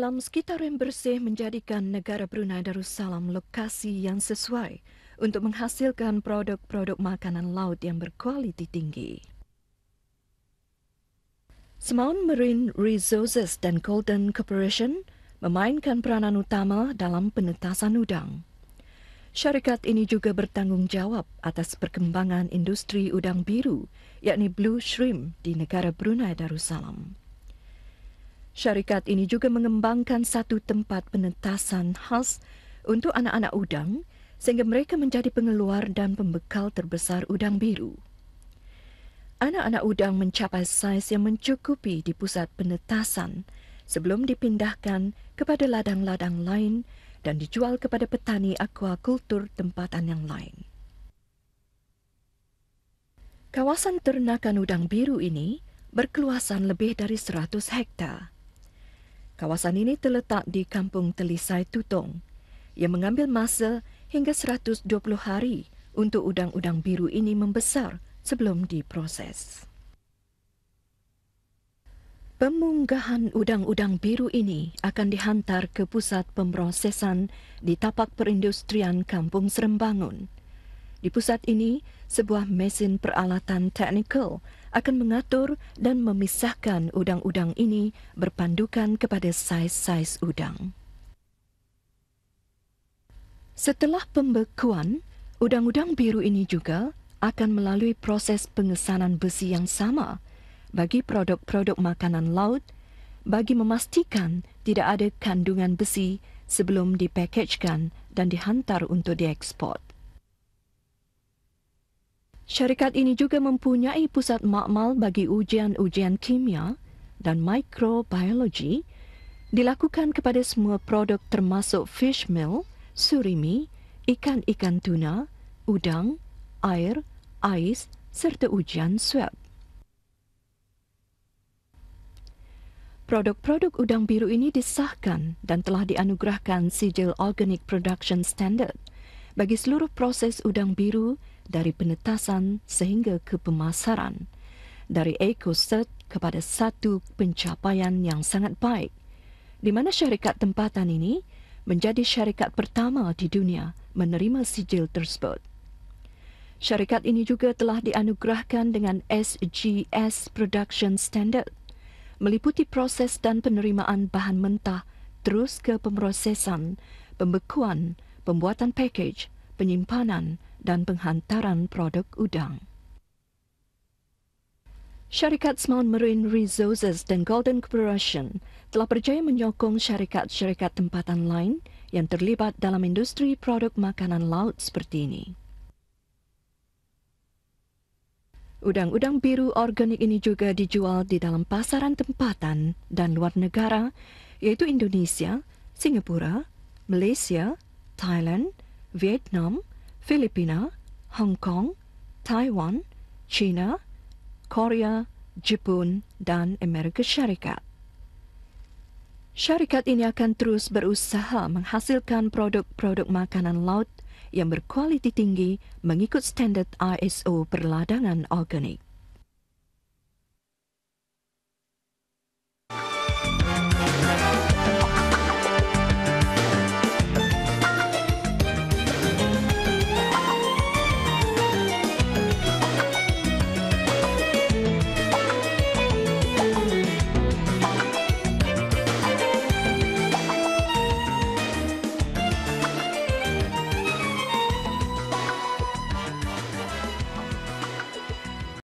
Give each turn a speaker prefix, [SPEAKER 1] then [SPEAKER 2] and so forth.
[SPEAKER 1] alam sekitar yang bersih menjadikan negara Brunei Darussalam lokasi yang sesuai untuk menghasilkan produk-produk makanan laut yang berkualiti tinggi. Smaun Marine Resources dan Golden Corporation memainkan peranan utama dalam penetasan udang. Syarikat ini juga bertanggungjawab atas perkembangan industri udang biru, yakni Blue Shrimp di negara Brunei Darussalam. Syarikat ini juga mengembangkan satu tempat penetasan khas untuk anak-anak udang sehingga mereka menjadi pengeluar dan pembekal terbesar udang biru. Anak-anak udang mencapai saiz yang mencukupi di pusat penetasan sebelum dipindahkan kepada ladang-ladang lain dan dijual kepada petani akuakultur tempatan yang lain. Kawasan ternakan udang biru ini berkeluasan lebih dari 100 hektare. Kawasan ini terletak di Kampung Telisai Tutong. Ia mengambil masa hingga 120 hari untuk udang-udang biru ini membesar sebelum diproses. Pemunggahan udang-udang biru ini akan dihantar ke pusat pemrosesan di tapak perindustrian Kampung Serembangun. Di pusat ini, sebuah mesin peralatan teknikal akan mengatur dan memisahkan udang-udang ini berpandukan kepada saiz-saiz udang. Setelah pembekuan, udang-udang biru ini juga akan melalui proses pengesanan besi yang sama bagi produk-produk makanan laut bagi memastikan tidak ada kandungan besi sebelum dipackagekan dan dihantar untuk diekspor. Syarikat ini juga mempunyai pusat makmal bagi ujian-ujian kimia dan mikrobiologi dilakukan kepada semua produk termasuk fish meal, surimi, ikan-ikan tuna, udang, air, ais serta ujian swab. Produk-produk udang biru ini disahkan dan telah dianugerahkan sijil Organic Production Standard bagi seluruh proses udang biru dari penetasan sehingga ke pemasaran, dari ekoset kepada satu pencapaian yang sangat baik, di mana syarikat tempatan ini menjadi syarikat pertama di dunia menerima sijil tersebut. Syarikat ini juga telah dianugerahkan dengan SGS Production Standard, meliputi proses dan penerimaan bahan mentah terus ke pemrosesan, pembekuan, pembuatan package, penyimpanan, dan penghantaran produk udang. Syarikat Small Marine Resources dan Golden Corporation telah berjaya menyokong syarikat-syarikat tempatan lain yang terlibat dalam industri produk makanan laut seperti ini. Udang-udang biru organik ini juga dijual di dalam pasaran tempatan dan luar negara iaitu Indonesia, Singapura, Malaysia, Thailand, Vietnam, Filipina, Hong Kong, Taiwan, China, Korea, Jepun dan Amerika Syarikat. Syarikat ini akan terus berusaha menghasilkan produk-produk makanan laut yang berkualiti tinggi mengikut standard ISO perladangan organik.